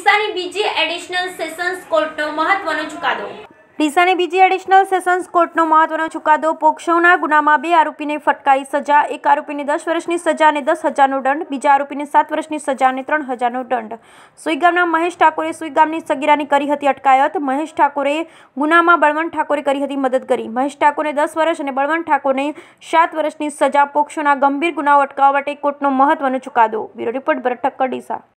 ડીસાની બીજી additional sessions કોર્ટનો મહત્વનો ચુકાદો ડીસાની બીજી એડિશનલ સેશન્સ કોર્ટનો મહત્વનો ચુકાદો પોક્ષોના ગુનામાં બે આરોપીને ફટકારી સજા એક આરોપીને દસ વર્ષની સજા અને દસ હજારનો દંડ બીજા આરોપીને સાત વર્ષની સજા અને ત્રણ હજારનો દંડ સુઈગામના મહેશ ઠાકોરે સુઈગામની સગીરાની કરી હતી અટકાયત મહેશ ઠાકોરે ગુનામાં બળવંત ઠાકોરે કરી હતી મદદ કરી મહેશ ઠાકોરને દસ વર્ષ અને બળવંત ઠાકોરને સાત વર્ષની સજા પોક્ષોના ગંભીર ગુનાઓ અટકાવવા માટે કોર્ટનો મહત્વનો ચુકાદો બ્યુરો રિપોર્ટ ભરત ઠક્કર ડીસા